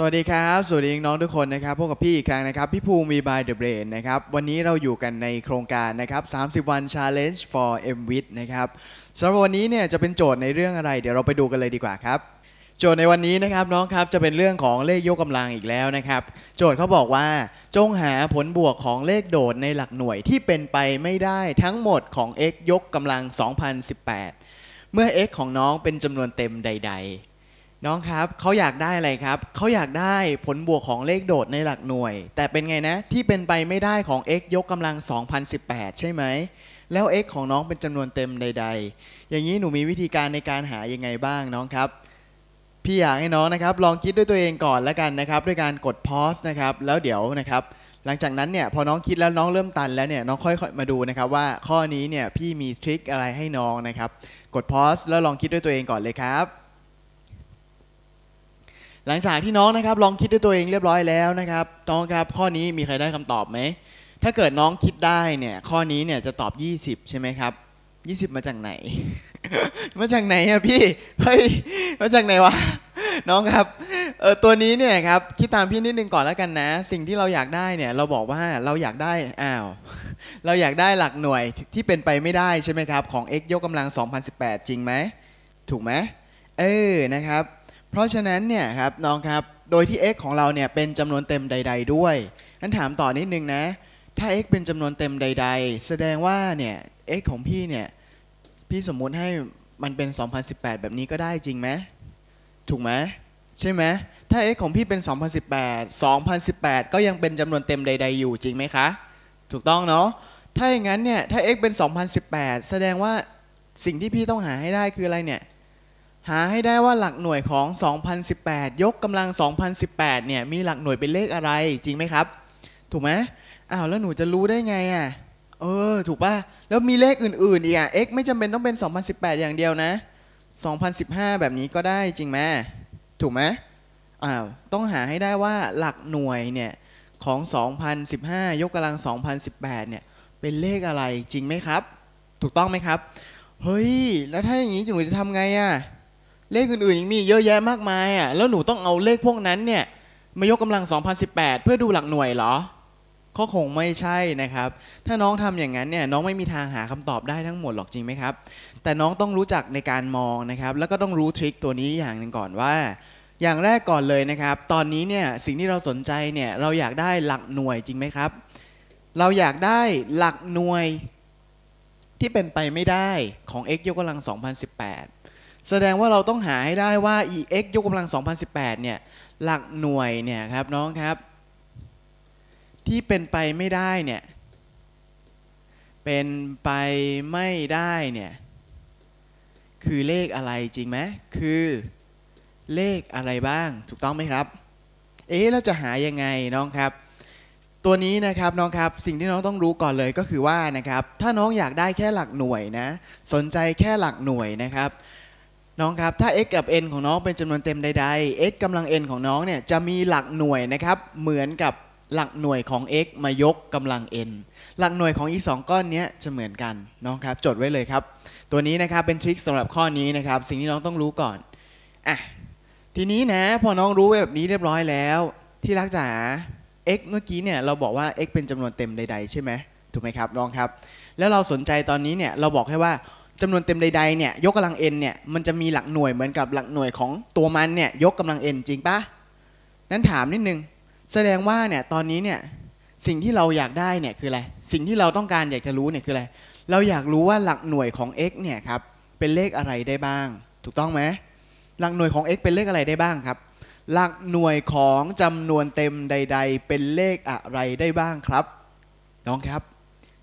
สวัสดีครับ สวัสดีน้องทุกคนนะครับพบกับพี่อีกครั้งนะครับพี่ภูมิีบายเดอะเบรนนะครับวันนี้เราอยู่กันในโครงการนะครับ30วัน Challenge for m w i t นะครับสำหรับวันนี้เนี่ยจะเป็นโจทย์ในเรื่องอะไร เดี๋ยวเราไปดูกันเลยดีกว่าครับ โจทย์ในวันนี้นะครับน้องครับจะเป็นเรื่องของเลขยกกำลังอีกแล้วนะครับโจทย์เขาบอกว่าจงหาผลบวกของเลขโดดในหลักหน่วยที่เป็นไปไม่ได้ทั้งหมดของ x ยกกำลัง 2018 เมื่อ x ของน้องเป็นจำนวนเต็มใด ๆน้องครับเขาอยากได้อะไรครับ เขาอยากได้ผลบวกของเลขโดดในหลักหน่วย แต่เป็นไงนะที่เป็นไปไม่ได้ของ x ยกกำลัง 2018 ใช่ไหมแล้ว x ของน้องเป็นจำนวนเต็มใด ๆ อย่างนี้หนูมีวิธีการในการหายังไงบ้างน้องครับ พี่อยากให้น้องนะครับลองคิดด้วยตัวเองก่อนแล้วกันนะครับ ด้วยการกดพอยส์นะครับแล้วเดี๋ยวนะครับ หลังจากนั้นเนี่ยพอน้องคิดแล้วน้องเริ่มตันแล้วเนี่ยน้องค่อย ๆมาดูนะครับว่าข้อนี้เนี่ยพี่มีทริคอะไรให้น้องนะครับกดพอยส์แล้วลองคิดด้วยตัวเองก่อนเลยครับหลังจากที่น้องนะครับลองคิดด้วยตัวเองเรียบร้อยแล้วนะครับ น้องครับข้อนี้มีใครได้คำตอบไหม ถ้าเกิดน้องคิดได้เนี่ย ข้อนี้เนี่ย จะตอบ 20 ใช่ไหมครับ 20 มาจากไหนมาจากไหนอะพี่เฮ้ยมาจากไหนวะน้องครับเออตัวนี้เนี่ยครับ คิดตามพี่นิดนึงก่อนแล้วกันนะ สิ่งที่เราอยากได้เนี่ยเราบอกว่าเราอยากได้อ้าวเราอยากได้หลักหน่วยที่เป็นไปไม่ได้ใช่ไหมครับ ของ x ยกกำลัง 2018 จริงไหมถูกไหมเออนะครับเพราะฉะนั้นเนี่ยครับน้องครับโดยที่ x ของเราเนี่ยเป็นจำนวนเต็มใดๆ ด้วยนั้นถามต่อ นิดนึงนะ ถ้า x เป็นจำนวนเต็มใดๆ แสดงว่าเนี่ย x ของพี่เนี่ยพี่สมมุติให้มันเป็น 2018 แบบนี้ก็ได้จริงไหมถูกไหม ใช่ไหมถ้า x ของพี่เป็น 2018 2018 ก็ยังเป็นจำนวนเต็มใดๆ อยู่จริงไหมคะ ถูกต้องเนาะถ้าอย่างนั้นเนี่ยถ้า x เป็น 2018 แสดงว่าสิ่งที่พี่ต้องหาให้ได้คืออะไรเนี่ยหาให้ได้ว่าหลักหน่วยของ 2018 ยกกำลัง 2018 เนี่ย มีหลักหน่วยเป็นเลขอะไร จริงไหมครับ ถูกไหมอ้าว แล้วหนูจะรู้ได้ไงอ่ะ เออ ถูกป่ะ แล้วมีเลขอื่นๆอีกอ่ะ x ไม่จำเป็นต้องเป็น 2018 อย่างเดียวนะ 2015 แบบนี้ก็ได้จริงไหมถูกไหมอ้าว ต้องหาให้ได้ว่าหลักหน่วยเนี่ยของ 2015 ยกกำลัง 2018 เนี่ย เป็นเลขอะไร จริงไหมครับ ถูกต้องไหมครับ เฮ้ย แล้วถ้าอย่างนี้หนูจะทำไงอ่ะเลขอื่นๆยังมีเยอะแยะมากมายอ่ะแล้วหนูต้องเอาเลขพวกนั้นเนี่ยมายกกำลัง 2018 เพื่อดูหลักหน่วยเหรอ้อคงไม่ใช่นะครับถ้าน้องทำอย่างนั้นเนี่ยน้องไม่มีทางหาคำตอบได้ทั้งหมดหรอกจริงไหมครับ แต่น้องต้องรู้จักในการมองนะครับแล้วก็ต้องรู้ทริคตัวนี้อย่างหนึ่งก่อนว่า อย่างแรกก่อนเลยนะครับ ตอนนี้เนี่ยสิ่งที่เราสนใจเนี่ยเราอยากได้หลักหน่วยจริงไหมครับ เราอยากได้หลักหน่วย ที่เป็นไปไม่ได้ของ x ยกกำลัง 2018แสดงว่าเราต้องหาให้ได้ว่า ex ยกกำลัง2018เนี่ย หลักหน่วย เนี่ย ครับน้องครับ ที่เป็นไปไม่ได้ เนี่ย เป็นไปไม่ได้ เนี่ย คือเลขอะไรจริงไหมคือเลขอะไรบ้าง ถูกต้องไหมครับ เอ๊ะเราจะหายังไงน้องครับ ตัวนี้นะครับน้องครับ สิ่งที่น้องต้องรู้ก่อนเลยก็คือว่านะครับ ถ้าน้องอยากได้แค่หลักหน่วยนะ สนใจแค่หลักหน่วยนะครับน้องครับถ้า x กับ n ของน้องเป็นจำนวนเต็มใดๆ x กำลัง n ของน้องเนี่ยจะมีหลักหน่วยนะครับเหมือนกับหลักหน่วยของ x มายกกำลัง n หลักหน่วยของอีสองก้อนนี้จะเหมือนกันน้องครับจดไว้เลยครับ ตัวนี้นะครับเป็นทริคสำหรับข้อนี้นะครับสิ่งที่น้องต้องรู้ก่อนอ่ะทีนี้นะพอน้องรู้แบบนี้เรียบร้อยแล้ว ที่รักจ๋า x เมื่อกี้เนี่ยเราบอกว่า x เป็นจำนวนเต็มใด ๆใช่ไหมถูกไหมครับน้องครับแล้วเราสนใจตอนนี้เนี่ยเราบอกแค่ว่าจำนวนเต็มใดๆเนี่ย ยกกำลัง n เนี่ยมันจะมีหลักหน่วยเหมือนกับหลักหน่วยของตัวมันเนี่ย ยกกำลัง n จริงปะนั้นถามนิดนึงแสดงว่าเนี่ยตอนนี้เนี่ยสิ่งที่เราอยากได้เนี่ยคืออะไรสิ่งที่เราต้องการอยากจะรู้เนี่ยคืออะไรเราอยากรู้ว่าหลักหน่วยของ x เนี่ยครับเป็นเลขอะไรได้บ้าง ถูกต้องไหมหลักหน่วยของ x เป็นเลขอะไรได้บ้างครับ หลักหน่วยของจำนวนเต็มใด ๆ เป็นเลขอะไรได้บ้างครับน้องครับ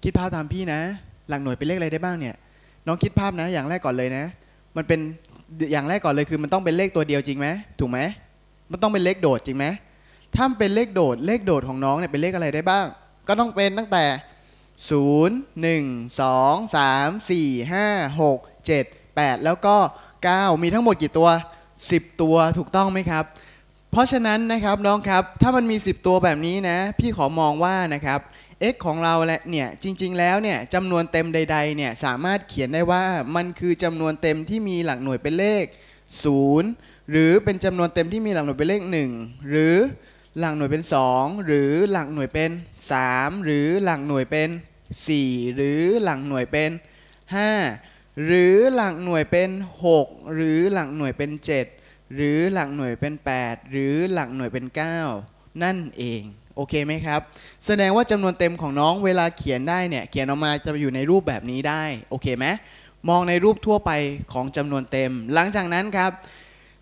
คิดภาพตามพี่นะหลักหน่วยเป็นเลขอะไรได้บ้างเนี่ยน้องคิดภาพนะอย่างแรกก่อนเลยนะ มันเป็นอย่างแรกก่อนเลยคือมันต้องเป็นเลขตัวเดียวจริงไหมถูกไหมมันต้องเป็นเลขโดดจริงไหมถ้ามันเป็นเลขโดดเลขโดดของน้องเนี่ยเป็นเลขอะไรได้บ้าง ก็ต้องเป็นตั้งแต่ 0 1 2 3 4 5 6 7 8แล้วก็ 9 มีทั้งหมดกี่ตัว 10 ตัวถูกต้องไหมครับ เพราะฉะนั้นนะครับน้องครับ ถ้ามันมี 10 ตัวแบบนี้นะ พี่ขอมองว่านะครับ x ของเราและเนี่ยจริงๆแล้วเนี่ยจำนวนเต็มใดๆเนี่ยสามารถเขียนได้ว่ามันคือจำนวนเต็มที่มีหลักหน่วยเป็นเลข 0 หรือเป็นจำนวนเต็มที่มีหลักหน่วยเป็นเลข 1 หรือ หลักหน่วยเป็น 2 หรือหลักหน่วยเป็น 3 หรือหลักหน่วยเป็น 4 หรือหลักหน่วยเป็น 5 หรือหลักหน่วยเป็น 6 หรือหลักหน่วยเป็น 7 หรือหลักหน่วยเป็น 8 หรือหลักหน่วยเป็น 9 นั่นเองโอเคไหมครับ แสดงว่าจำนวนเต็มของน้องเวลาเขียนได้เนี่ยเขียนออกมาจะอยู่ในรูปแบบนี้ได้โอเคไหมมองในรูปทั่วไปของจำนวนเต็ม หลังจากนั้นครับ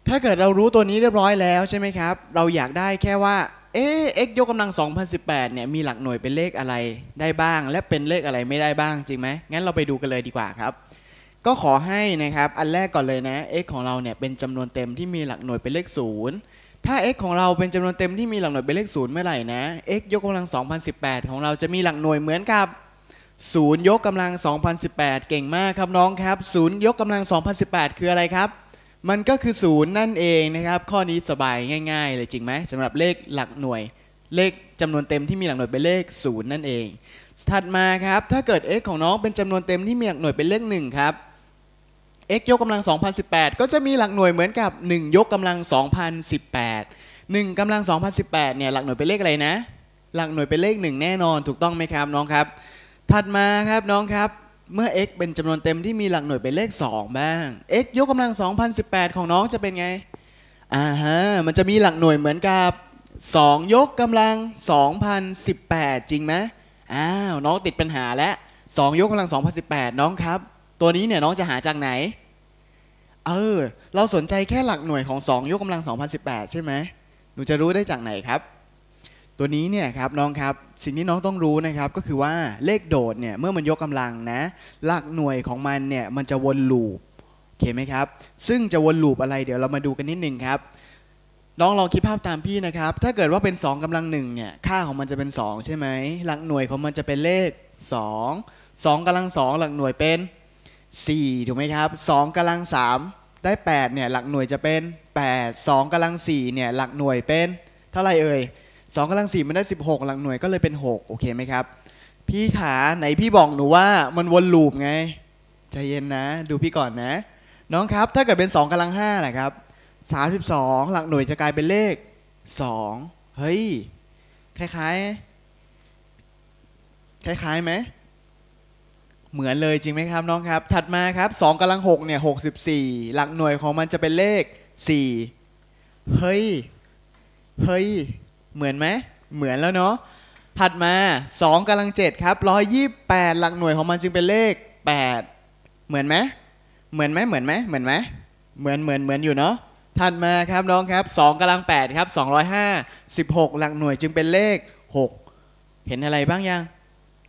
ถ้าเกิดเรารู้ตัวนี้เรียบร้อยแล้วใช่ไหมครับ เราอยากได้แค่ว่า เอ๊ะ x ยกกำลัง 2018 เนี่ย มีหลักหน่วยเป็นเลขอะไรได้บ้างและเป็นเลขอะไรไม่ได้บ้างจริงไหมงั้นเราไปดูกันเลยดีกว่าครับ ก็ขอให้นะครับ อันแรกก่อนเลยนะ x ของเราเนี่ยเป็นจำนวนเต็มที่มีหลักหน่วยเป็นเลข0ถ้า x ของเราเป็นจำนวนเต็มที่มีหลักหน่วยเป็นเลขศูนย์เมื่อไหร่นะ x ยกกำลัง 2018 ของเราจะมีหลักหน่วยเหมือนกับ 0 ยกกำลัง 2018 เก่งมากครับน้องครับ 0 ยกกำลัง 2018 คืออะไรครับ มันก็คือ 0 นั่นเองนะครับ ข้อนี้สบายง่ายๆ เลยจริงไหมสำหรับเลขหลักหน่วย เลขจำนวนเต็มที่มีหลักหน่วยเป็นเลข 0 นั่นเอง ถัดมาครับถ้าเกิด x ของน้องเป็นจำนวนเต็มที่มีหลักหน่วยเป็นเลข 1 ครับ x ยกกำลัง2018 ก็จะมีหลักหน่วยเหมือนกับ 1 ยกกำลัง 2018 1กำลัง 2018 เนี่ยหลักหน่วยเป็นเลขอะไรนะ หลักหน่วยเป็นเลข 1 แน่นอน ถูกต้องไหมครับน้องครับ ถัดมาครับน้องครับเมื่อ x เป็นจำนวนเต็มที่มีหลักหน่วยเป็นเลข 2 บ้าง x ยกกำลัง 2018 ของน้องจะเป็นไงอ่าฮะมันจะมีหลักหน่วยเหมือนกับ 2 ยกกำลัง 2018 จริงไหมอ้าวน้องติดปัญหาแล้ว2ยกกำลัง2018 น้องครับตัวนี้เนี่ยน้องจะหาจากไหน เออ เราสนใจแค่หลักหน่วยของ 2 ยกกำลัง2018ใช่ไหมหนูจะรู้ได้จากไหนครับ ตัวนี้เนี่ยครับน้องครับสิ่งที่น้องต้องรู้นะครับ ก็คือว่าเลขโดดเนี่ยเมื่อมันยกกำลังนะหลักหน่วยของมันเนี่ยมันจะวนลูปโอเคไหมครับซึ่งจะวนลูปอะไรเดี๋ยวเรามาดูกันนิดนึงครับ น้องลองคิดภาพตามพี่นะครับ ถ้าเกิดว่าเป็น 2 กำลังหนึ่งเนี่ยค่าของมันจะเป็น 2ใช่ไหมหลักหน่วยของมันจะเป็นเลข 2 2 กำลัง 2 หลักหน่วยเป็น4ถูกไหมครับ2กำลัง3ได้8เนี่ยหลักหน่วยจะเป็น 8 2กำลัง4เนี่ยหลักหน่วยเป็น เท่าไรเอ่ย2กำลัง4มันได้ 16 หลักหน่วยก็เลยเป็น 6โอเคไหมครับ พี่ขาไหนพี่บอกหนูว่า มันวนลูปไงใจเย็นนะ ดูพี่ก่อนนะ น้องครับถ้าเกิดเป็น2กำลัง5แหละครับ 32 หลักหน่วยจะกลายเป็นเลข2เฮ้ยคล้าย ๆ คล้ายๆไหมเหมือนเลยจริงไหมครับน้องครับถัดมาครับ2กำลัง6เนี่ย64 หลักหน่วยของมันจะเป็นเลข 4เฮ้ยเฮ้ยเหมือนไหมเหมือนแล้วเนาะถัดมา2กำลัง7ครับ128หลักหน่วยของมันจึงเป็นเลข 8 เหมือนไหมเหมือนไหมเหมือนไหมเหมือนไหมเหมือนเหมือนเหมือนอยู่เนาะถัดมาครับน้องครับ2กำลัง8ครับ205 16หลักหน่วยจึงเป็นเลข 6 เห็นอะไรบ้างยัง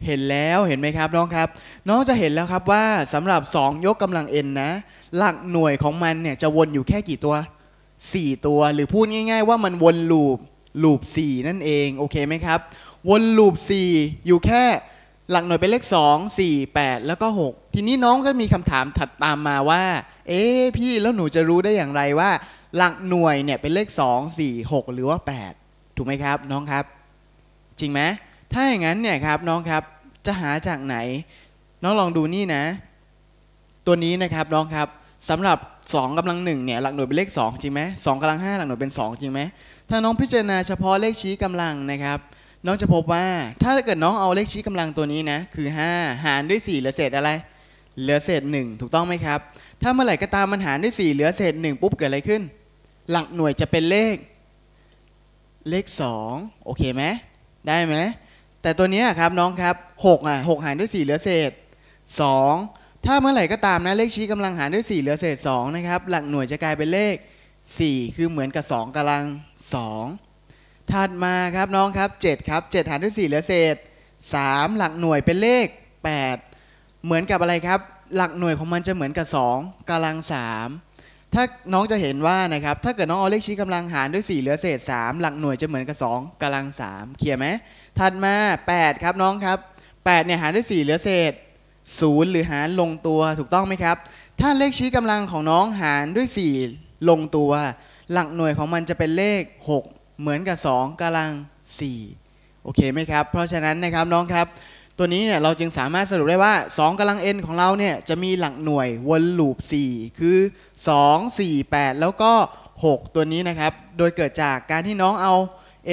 เห็นแล้วเห็นไหมครับน้องครับน้องจะเห็นแล้วครับว่าสำหรับ 2 ยกกำลังเอ็นนะ หลักหน่วยของมันเนี่ยจะวนอยู่แค่กี่ตัว 4 ตัวหรือพูดง่าย ๆ ว่ามันวนลูปลูป 4 นั่นเองโอเคไหมครับวนลูป4อยู่แค่ หลักหน่วยเป็นเลข 2 4 8 แล้วก็ 6 ทีนี้น้องก็มีคำถามถัดตามมาว่า เอ๊พี่แล้วหนูจะรู้ได้อย่างไรว่า หลักหน่วยเนี่ยเป็นเลข 2 4 6หรือว่า 8 ถูกไหมครับ น้องครับ จริงไหมถ้าอย่างนั้นเนี่ยครับน้องครับจะหาจากไหน น้องลองดูนี่นะ ตัวนี้นะครับน้องครับสำหรับ 2 กำลังหนึ่งเนี่ยหลักหน่วยเป็นเลข2จริงไหมสองกำลัง 5 หลักหน่วยเป็น 2 จริงไหมถ้าน้องพิจารณาเฉพาะเลขชี้กำลังนะครับ น้องจะพบว่าถ้าเกิดน้องเอาเลขชี้กำลังตัวนี้นะคือ 5 หารด้วย4เหลือเศษอะไร เหลือเศษ 1 ถูกต้องไหมครับ ถ้าเมื่อไหร่ก็ตามมันหารด้วย 4 เหลือเศษ 1 ปุ๊บ เกิดอะไรขึ้น หลักหน่วยจะเป็นเลข เลข2โอเคไหมได้ไหมแต่ตัวนี้ครับน้องครับ6อ่ะ6หารด้วย 4 เหลือเศษ 2 ถ้าเมื่อไหร่ก็ตามนะ เลขชี้กำลังหารด้วย 4 เหลือเศษ2นะครับหลักหน่วยจะกลายเป็นเลข 4 คือเหมือนกับ 2กำลัง 2 ถัดมาครับน้องครับ7ครับ 7 หารด้วย 4 เหลือเศษ 3 หลักหน่วยเป็นเลข 8 เหมือนกับอะไรครับ หลักหน่วยของมันจะเหมือนกับ 2กำลัง 3 ถ้าน้องจะเห็นว่านะครับถ้าเกิดน้องเอาเลขชี้กำลังหารด้วย 4 เหลือเศษ 3 หลักหน่วยจะเหมือนกับ 2กำลัง 3เคลียร์ไหมถัดมา 8 ครับน้อง ครับ8เนี่ยหารด้วย 4 เหลือเศษ0หรือหารลงตัวถูกต้องไหมครับ ถ้าเลขชี้กำลังของน้องหารด้วย 4 ลงตัว หลักหน่วยของมันจะเป็นเลข 6 เหมือนกับ 2กำลัง4โอเคไหมครับ เพราะฉะนั้นนะครับน้องครับ ตัวนี้เนี่ยเราจึงสามารถสรุปได้ว่า 2กำลัง n ของเรา เนี่ยจะมีหลักหน่วยวนลูป 4 คือ2 4 8แล้วก็ 6 ตัวนี้นะครับโดยเกิดจากการที่น้องเอา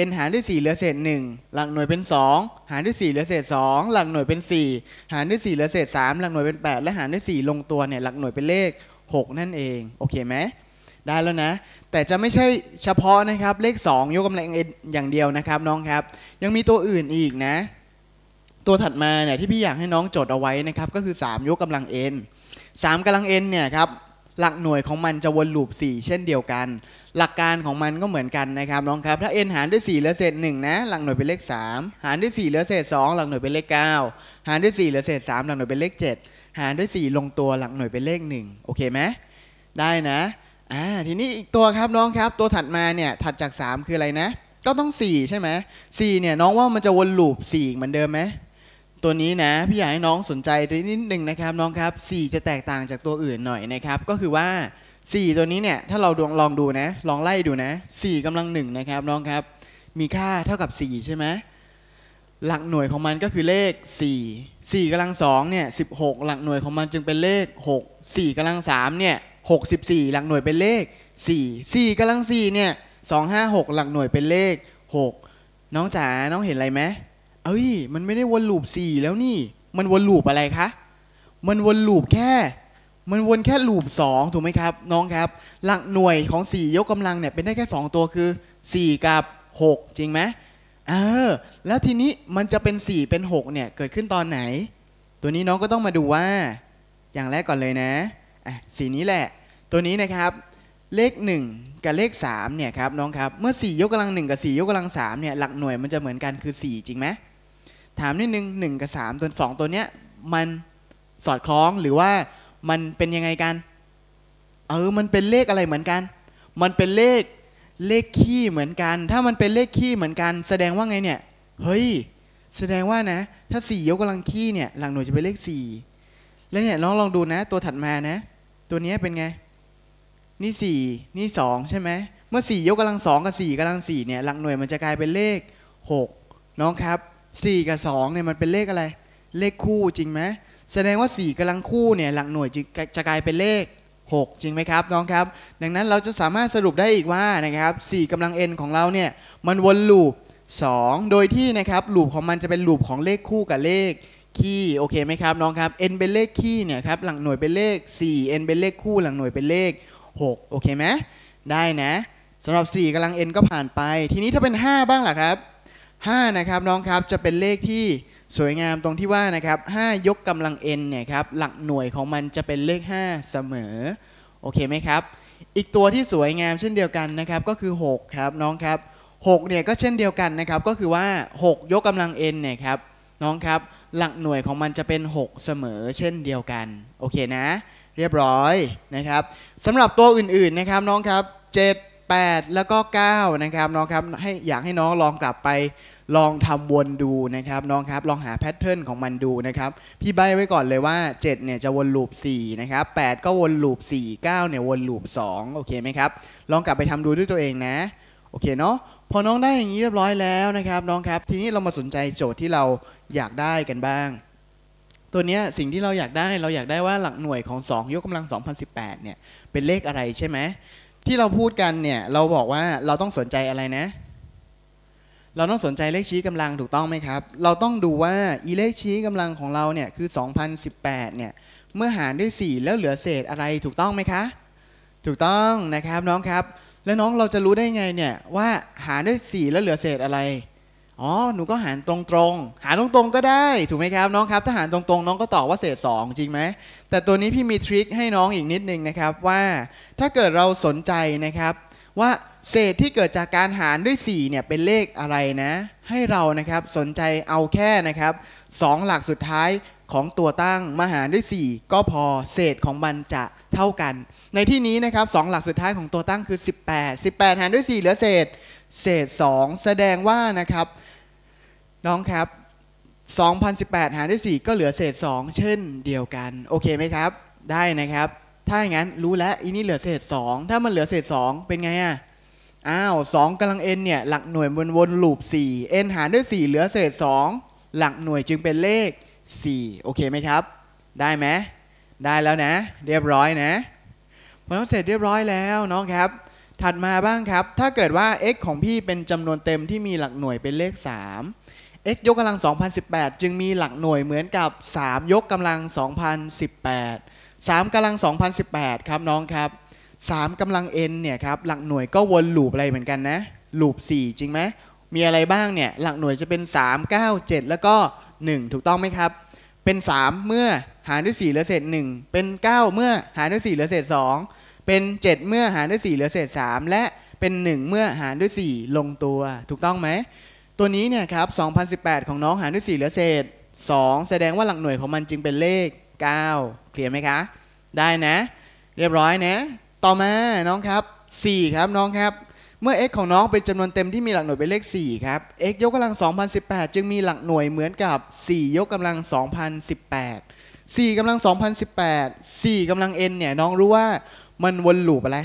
n หารด้วย 4 เหลือเศษ 1 หลักหน่วยเป็น 2 หารด้วย 4 เหลือเศษ 2 หลักหน่วยเป็น 4 หารด้วย 4 เหลือเศษ 3 หลักหน่วยเป็น 8 และหารด้วย 4 ลงตัวเนี่ยหลักหน่วยเป็นเลข 6 นั่นเองโอเคไหมได้แล้วนะ แต่จะไม่ใช่เฉพาะนะครับเลข 2 ยกกำลัง n อย่างเดียวนะครับน้องครับ ยังมีตัวอื่นอีกนะ ตัวถัดมาเนี่ยที่พี่อยากให้น้องจดเอาไว้นะครับก็คือ 3 ยกกำลัง n 3 กำลัง n เนี่ยครับหลักหน่วยของมันจะวนลูป 4 เช่นเดียวกัน หลักการของมันก็เหมือนกันนะครับน้องครับ ถ้า n หารด้วย 4เหลือเศษ1นะหลักหน่วยเป็นเลข 3 หารด้วย4เหลือเศษ 2 หลักหน่วยเป็นเลข 9 หารด้วย4เหลือเศษ 3 หลักหน่วยเป็นเลข7 หารด้วย 4 ลงตัวหลักหน่วยเป็นเลข 1โอเคไหมได้นะ อ่าทีนี้อีกตัวครับน้องครับ ตัวถัดมาเนี่ยถัดจาก 3 คืออะไรนะ ก็ต้อง 4ใช่ไหม4เนี่ยน้องว่ามันจะวนลูป4เหมือนเดิมไหมตัวนี้นะ พี่อยากให้น้องสนใจนิดนึงนะครับน้องครับ 4 จะแตกต่างจากตัวอื่นหน่อยนะครับ ก็คือว่า 4 ตัวนี้เนี่ยถ้าเราลองลองดูนะลองไล่ดูนะ 4กำลังหนึ่งนะครับน้องครับ มีค่าเท่ากับ 4 ใช่ไหมหลักหน่วยของมันก็คือเลข 4 4กำลังสองเนี่ย16 หลักหน่วยของมันจึงเป็นเลข 6 4กำลังสามเนี่ย64 หลักหน่วยเป็นเลข 4 4กำลัง4เนี่ย256 หลักหน่วยเป็นเลข 6น้องจ๋าน้องเห็นอะไรไหมเอ้ย มันไม่ได้วนลูปสี่แล้วนี่ มันวนลูปอะไรคะ มันวนลูปแค่ มันวนแค่ลูปสองถูกไหมครับน้องครับ หลักหน่วยของสี่ยกกำลังเนี่ยเป็นได้แค่สองตัวคือสี่กับหกจริงไหมเออ แล้วทีนี้มันจะเป็นสี่เป็นหกเนี่ยเกิดขึ้นตอนไหน ตัวนี้น้องก็ต้องมาดูว่า อย่างแรกก่อนเลยนะอ่สีนี้แหละ ตัวนี้นะครับ เลข 1 กับเลข 3เนี่ยครับน้องครับ เมื่อ4ยกกำลัง1 กับ4ยกกำลัง3 เนี่ย หลักหน่วยมันจะเหมือนกันคือ4จริงไหมถามนิดนึงหนึ่งกับสามตัวสองตัวเนี้ยมันสอดคล้องหรือว่ามันเป็นยังไงกัน เออมันเป็นเลขอะไรเหมือนกัน มันเป็นเลขเลขขี้เหมือนกัน ถ้ามันเป็นเลขขี้เหมือนกัน แสดงว่าไงเนี่ย เฮ้ยแสดงว่านะ ถ้าสี่ยกกำลังขี้เนี่ย หลังหน่วยจะเป็นเลขสี่ แล้วเนี่ยน้องลองดูนะ ตัวถัดมานะตัวนี้เป็นไง นี่สี่นี่สองใช่ไหมเมื่อสี่ยกกำลังสองกับสี่กำลังสี่เนี่ยหลังหน่วยมันจะกลายเป็นเลขหกน้องครับสี่กับสองเนี่ยมันเป็นเลขอะไร เลขคู่จริงไหมแสดงว่าสี่กำลังคู่เนี่ยหลังหน่วยจะกลายเป็นเลข 6 จริงไหมครับน้องครับ ดังนั้นเราจะสามารถสรุปได้อีกว่านะครับสี่กำลัง n ของเราเนี่ยมันวนลูป2โดยที่นะครับลูปของมันจะเป็นลูปของเลขคู่กับเลขคี่โอเคไหมครับน้องครับ n เป็นเลขคี่เนี่ยครับหลังหน่วยเป็นเลข 4 n เป็นเลขคู่ หลังหน่วยเป็นเลข6โอเคไหมได้นะสำหรับ4กำลัง n ก็ผ่านไป ทีนี้ถ้าเป็น 5 บ้างล่ะครับ5นะครับน้องครับจะเป็นเลขที่สวยงามตรงที่ว่านะครับ5ยกกำลัง n เนี่ยครับหลักหน่วยของมันจะเป็นเลข 5 เสมอโอเคไหมครับอีกตัวที่สวยงามเช่นเดียวกันนะครับก็คือ6ครับน้องครับ6เนี่ยก็เช่นเดียวกันนะครับก็คือว่า 6 ยกกำลัง n เนี่ยครับน้องครับหลักหน่วยของมันจะเป็น 6 เสมอเช่นเดียวกันโอเคนะเรียบร้อยนะครับสำหรับตัวอื่นๆนะครับน้องครับ7 8 แล้วก็9นะครับน้องครับให้อยากให้น้องลองกลับไปลองทำวนดูนะครับน้องครับ ลองหาแพทเทิร์นของมันดูนะครับ พี่ใบไว้ก่อนเลยว่า 7 เนี่ยจะวนลูป4นะครับ8ก็วนลูป 4 9เนี่ยวนลูป2โอเคไหมครับ ลองกลับไปทำดูด้วยตัวเองนะ โอเคเนาะ พอน้องได้อย่างนี้เรียบร้อยแล้วนะครับ น้องครับ ทีนี้เรามาสนใจโจทย์ที่เราอยากได้กันบ้าง ตัวนี้สิ่งที่เราอยากได้ เราอยากได้ว่าหลักหน่วยของ 2 ยกกำลัง2018เนี่ยเป็นเลขอะไรใช่ไหมที่เราพูดกันเนี่ยเราบอกว่าเราต้องสนใจอะไรนะเราต้องสนใจเลขชี้กำลังถูกต้องไหมครับ เราต้องดูว่าอีเลขชี้กำลังของเราเนี่ยคือ 2018 เนี่ยเมื่อหารด้วย 4 แล้วเหลือเศษอะไรถูกต้องไหมคะ ถูกต้องนะครับน้องครับ แล้วน้องเราจะรู้ได้ไงเนี่ยว่าหารด้วย 4 แล้วเหลือเศษอะไรอ๋อหนูก็หารตรงๆ หารตรงๆก็ได้ถูกไหมครับน้องครับ ถ้าหารตรงๆน้องก็ตอบว่าเศษ 2 จริงไหมแต่ตัวนี้พี่มีทริคให้น้องอีกนิดนึงนะครับ ว่าถ้าเกิดเราสนใจนะครับว่าเศษที่เกิดจากการหารด้วย 4เนี่ยเป็นเลขอะไรนะ ให้เรานะครับสนใจเอาแค่นะครับ 2 หลักสุดท้ายของตัวตั้งมาหารด้วย 4 ก็พอเศษของมันจะเท่ากัน ในที่นี้นะครับ2หลักสุดท้ายของตัวตั้งคือ 18 18 หารด้วย4เหลือเศษเศษ 2 แสดงว่านะครับน้องครับ 2018 หารด้วย 4 ก็เหลือเศษ 2 เช่นเดียวกันโอเคไหมครับได้นะครับถ้าอย่างนั้นรู้แล้วอีนี่เหลือเศษ 2 ถ้ามันเหลือเศษ 2 เป็นไงอะ่ะอ้าวสองกำลังเอ็นเนี่ยหลักหน่วยวนวนลูป4นหารด้วย 4 เหลือเศษ 2 หลักหน่วยจึงเป็นเลข4โอเคไหมครับได้ไหมได้แล้วนะ เรียบร้อยนะพอเราเสร็จเรียบร้อยแล้วน้องครับ ถัดมาบ้างครับ ถ้าเกิดว่า x ของพี่เป็นจำนวนเต็มที่มีหลักหน่วยเป็นเลข 3 x ยกกำลัง 2018 จึงมีหลักหน่วยเหมือนกับ3ยกกำลัง2018 3กำลัง2018 ครับน้องครับสามกำลัง n เนี่ยครับหลักหน่วยก็วนลูปอะไรเหมือนกันนะลูป4จริงไหมมีอะไรบ้างเนี่ยหลักหน่วยจะเป็น3 9 7แล้วก็ 1 ถูกต้องไหมครับ เป็น 3 เมื่อหารด้วย4เหลือเศษ1 เป็น 9 เมื่อหารด้วย4เหลือเศษ 2 เป็น 7 เมื่อหารด้วย4เหลือเศษ 3 และเป็น 1 เมื่อหารด้วย 4 ลงตัว ถูกต้องไหมตัวนี้เนี่ยครับ2018 ของน้องหารด้วย4เหลือเศษ2 แสดงว่าหลักหน่วยของมันจึงเป็นเลข 9เคลียร์ไหมคะ ได้นะ เรียบร้อยนะต่อมาน้องครับ 4 ครับน้องครับเมื่อ x ของน้องเป็นจำนวนเต็มที่มีหลักหน่วยเป็นเลข4ครับ x ยกกำลัง 2018 จึงมีหลักหน่วยเหมือนกับ 4 ยกกำลัง 2018 4กำลัง2018 4กำลัง n เนี่ยน้องรู้ว่ามันวนลูปอะไร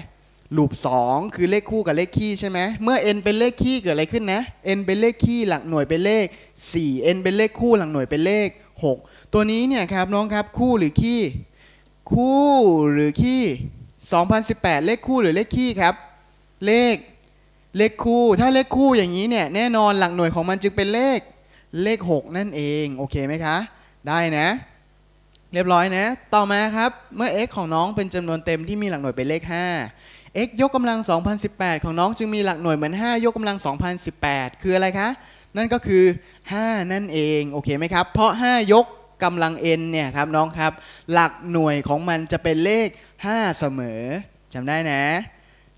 ลูป2คือเลขคู่กับเลขคี่ใช่ไหมเมื่อ n เป็นเลขคี่เกิดอะไรขึ้นนะ n เป็นเลขคี่หลักหน่วยเป็นเลข4 n เป็นเลขคู่หลักหน่วยเป็นเลข 6 ตัวนี้เนี่ยครับน้องครับคู่หรือคี่คู่หรือคี่2018 เลขคู่หรือเลขคี่ครับ เลข เลขคู่ถ้าเลขคู่อย่างนี้เนี่ยแน่นอนหลักหน่วยของมันจึงเป็นเลขเลข 6 นั่นเอง โอเคไหมคะ ได้นะ เรียบร้อยนะ ต่อมาครับเมื่อ x ของน้องเป็นจำนวนเต็มที่มีหลักหน่วยเป็นเลข5 x ยกกำลัง2018ของน้องจึงมีหลักหน่วยเหมือน 5 ยกกำลัง 2018 คืออะไรคะ นั่นก็คือ 5 นั่นเอง โอเคไหมครับ เพราะ 5 ยกกำลัง n เนี่ยครับน้องครับหลักหน่วยของมันจะเป็นเลข5เสมอ จำได้นะ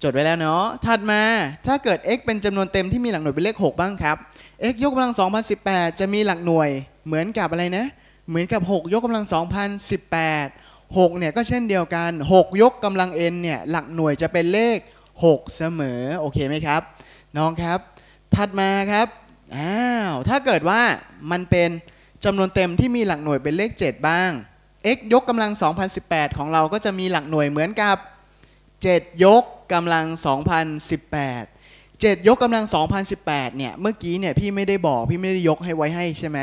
จดไว้แล้วเนาะถัดมาถ้าเกิด x เป็นจำนวนเต็มที่มีหลักหน่วยเป็นเลข 6 บ้างครับ x ยกกำลัง2018 จะมีหลักหน่วย เหมือนกับอะไรนะเหมือนกับ 6 ยกกำลัง 2018 6เนี่ยก็เช่นเดียวกัน 6 ยกกำลัง n เนี่ยหลักหน่วยจะเป็นเลข 6 เสมอโอเคไหมครับ น้องครับ ถัดมาครับอ้าวถ้าเกิดว่ามันเป็นจำนวนเต็มที่มีหลักหน่วยเป็นเลข 7 บ้าง x ยกกำลัง 2018 ของเราก็จะมีหลักหน่วยเหมือนกับ 7 ยกกำลัง 2018 7 ยกกำลัง 2018 เนี่ย เมื่อกี้เนี่ยพี่ไม่ได้บอก พี่ไม่ได้ยกให้ไว้ให้ใช่ไหม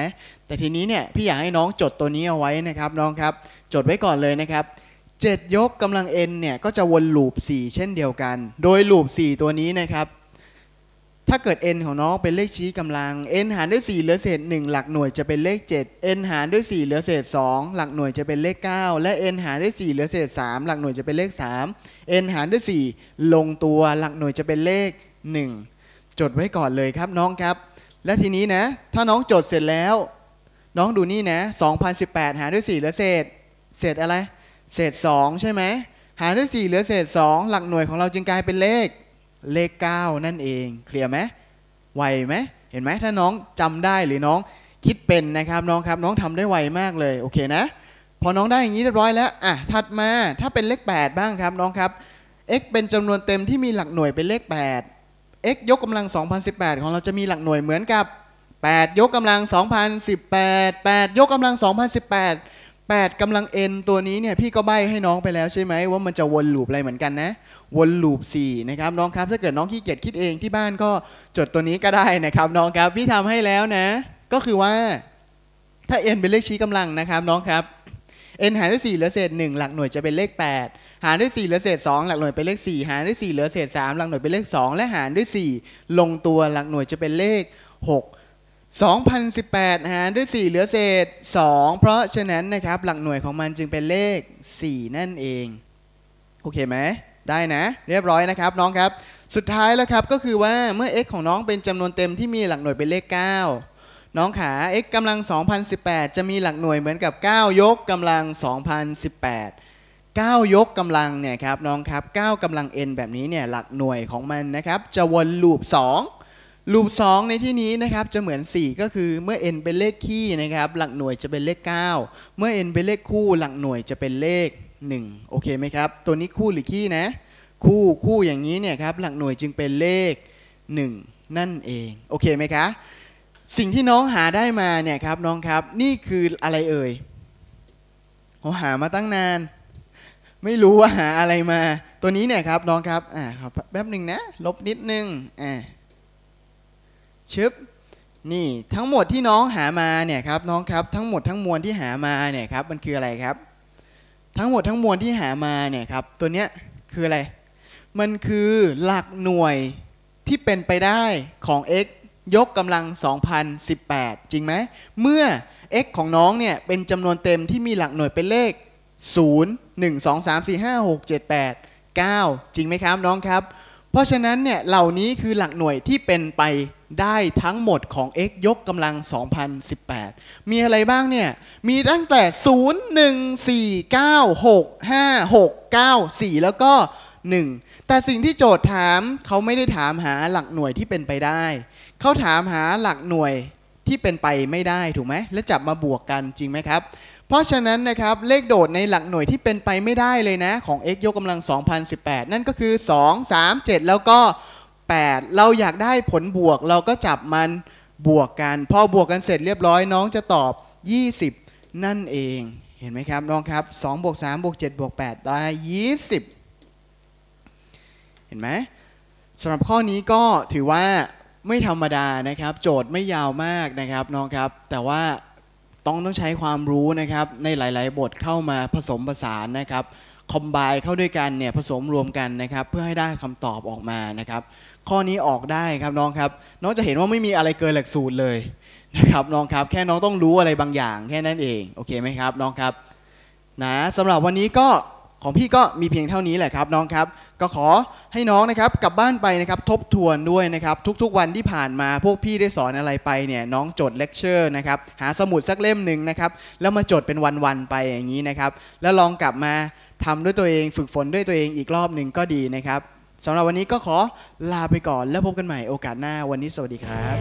แต่ทีนี้เนี่ยพี่อยากให้น้องจดตัวนี้เอาไว้นะครับน้องครับจดไว้ก่อนเลยนะครับ 7 ยกกำลัง n เนี่ยก็จะวนลูป 4 เช่นเดียวกัน โดยลูป 4 ตัวนี้นะครับถ้าเกิด n ของน้องเป็นเลขชี้กำลัง n หารด้วย 4 เหลือเศษ 1 หลักหน่วยจะเป็นเลข 7 n หารด้วย 4 เหลือเศษ 2 หลักหน่วยจะเป็นเลข 9 และ n หารด้วย 4 เหลือเศษ 3 หลักหน่วยจะเป็นเลข 3 n หารด้วย 4 ลงตัวหลักหน่วยจะเป็นเลข 1 จดไว้ก่อนเลยครับน้องครับ และทีนี้นะ ถ้าน้องจดเสร็จแล้ว น้องดูนี่นะ 2018 หารด้วย 4 เหลือเศษ เศษอะไร เศษ 2 ใช่ไหมหารด้วย 4 เหลือเศษ 2 หลักหน่วยของเราจึงกลายเป็นเลขเลข 9 นั่นเอง เคลียร์ไหมไวไหมเห็นไหมถ้าน้องจำได้หรือน้องคิดเป็นนะครับน้องครับน้องทำได้ไวมากเลยโอเคนะพอน้องได้อย่างนี้เรียบร้อยแล้วอ่ะถัดมาถ้าเป็นเลข 8 บ้างครับน้องครับ x เป็นจำนวนเต็มที่มีหลักหน่วยเป็นเลข 8 x ยกกำลัง 2018 ของเราจะมีหลักหน่วยเหมือนกับ 8 ยกกำลัง 2018 8 ยกกำลัง 2018 8 กำลัง n ตัวนี้เนี่ยพี่ก็ใบให้น้องไปแล้วใช่ไหมว่ามันจะวนลูปอะไรเหมือนกันนะวนลูป 4นะครับน้องครับถ้าเกิดน้องขี้เกียจคิดเองที่บ้านก็จดตัวนี้ก็ได้นะครับน้องครับพี่ทำให้แล้วนะก็คือว่าถ้า n เป็นเลขชี้กำลังนะครับน้องครับ n หารด้วย4เหลือเศษ 1 หลักหน่วยจะเป็นเลข 8 หารด้วย4เหลือเศษ 2 หลักหน่วย เป็นเลข 4 หารด้วย4เหลือเศษ 3 หลักหน่วยเป็นเลข 2 และหารด้วย 4 ลงตัวหลักหน่วยจะเป็นเลข6 2018 หารด้วย 4 เหลือเศษ 2 เพราะฉะนั้นนะครับหลักหน่วยของมันจึงเป็นเลข 4 นั่นเองโอเคไหมได้นะ เรียบร้อยนะครับน้องครับ สุดท้ายแล้วครับ ก็คือว่าเมื่อ x ของน้องเป็นจำนวนเต็มที่มีหลักหน่วยเป็นเลข 9 น้องขา x กำลัง 2018 จะมีหลักหน่วยเหมือนกับ 9 ยกกำลัง 2018 9 ยกกำลังเนี่ยครับน้องครับ9กำลัง n แบบนี้เนี่ยหลักหน่วยของมันนะครับจะวนลูป 2ลูป 2 ในที่นี้นะครับจะเหมือน 4 ก็คือเมื่อ n เป็นเลขขี้นะครับ หลักหน่วยจะเป็นเลข 9 เมื่อ n เป็นเลขคู่ หลักหน่วยจะเป็นเลข1โอเคไหมครับตัวนี้คู่หรือขี้นะคู่คู่อย่างนี้เนี่ยครับหลักหน่วยจึงเป็นเลข 1 นั่นเอง โอเคไหมคะสิ่งที่น้องหาได้มาเนี่ยครับน้องครับนี่คืออะไรเอ่ยโหหามาตั้งนานไม่รู้ว่าหาอะไรมา ตัวนี้เนี่ยครับน้องครับอ่าแป๊บหนึ่งนะลบนิดนึงอ่าชึบ นี่ทั้งหมดที่น้องหามาเนี่ยครับน้องครับทั้งหมดทั้งมวลที่หามาเนี่ยครับ มันคืออะไรครับ ทั้งหมดทั้งมวลที่หามาเนี่ยครับตัวเนี้ยคืออะไร มันคือหลักหน่วยที่เป็นไปได้ของ x ยกกำลัง 2018 จริงไหม เมื่อ x ของน้องเนี่ย เป็นจำนวนเต็มที่มีหลักหน่วยเป็นเลข0 1 2 3 4 5 6 7 8 9จริงไหมครับน้องครับ เพราะฉะนั้นเนี่ยเหล่านี้คือหลักหน่วยที่เป็นไปได้ทั้งหมดของ x ยกกำลัง 2018 มีอะไรบ้างเนี่ย มีตั้งแต่0 1 4 9 6 5 6 9 4 แล้วก็ 1 แต่สิ่งที่โจทย์ถามเขาไม่ได้ถามหาหลักหน่วยที่เป็นไปได้ เขาถามหาหลักหน่วยที่เป็นไปไม่ได้ถูกไหมและจับมาบวกกันจริงไหมครับ เพราะฉะนั้นนะครับเลขโดดในหลักหน่วยที่เป็นไปไม่ได้เลยนะของ x ยกกำลัง 2018 นั่นก็คือ 2 3 7 แล้วก็8 เราอยากได้ผลบวกเราก็จับมันบวกกัน พอบวกกันเสร็จเรียบร้อย น้องจะตอบ 20 นั่นเองเห็นไหมครับน้องครับ2บวก3บวก 7 บวก8ได้20 เห็นไหมสำหรับข้อนี้ก็ถือว่าไม่ธรรมดานะครับ โจทย์ไม่ยาวมากนะครับน้องครับแต่ว่าต้องต้องใช้ความรู้นะครับในหลายๆ บทเข้ามาผสมผสานนะครับคอมไบเข้าด้วยกันเนี่ยผสมรวมกันนะครับเพื่อให้ได้คำตอบออกมานะครับข้อนี้ออกได้ครับน้องครับน้องจะเห็นว่าไม่มีอะไรเกินหลักสูตรเลยนะครับน้องครับ แค่น้องต้องรู้อะไรบางอย่าง แค่นั้นเองโอเคไหมครับ น้องครับนะสำหรับวันนี้ก็ของพี่ก็มีเพียงเท่านี้แหละครับน้องครับ ก็ขอให้น้องนะครับกลับบ้านไปนะครับ ทบทวนด้วยนะครับ ทุก ๆวันที่ผ่านมาพวกพี่ได้สอนอะไรไปเนี่ย น้องจดเลคเชอร์นะครับหาสมุดสักเล่มหนึ่งนะครับ แล้วมาจดเป็นวันๆไปอย่างนี้นะครับ แล้วลองกลับมาทำด้วยตัวเองฝึกฝนด้วยตัวเองอีกรอบหนึ่งก็ดีนะครับสำหรับวันนี้ก็ขอลาไปก่อนแล้วพบกันใหม่โอกาสหน้าวันนี้สวัสดีครับ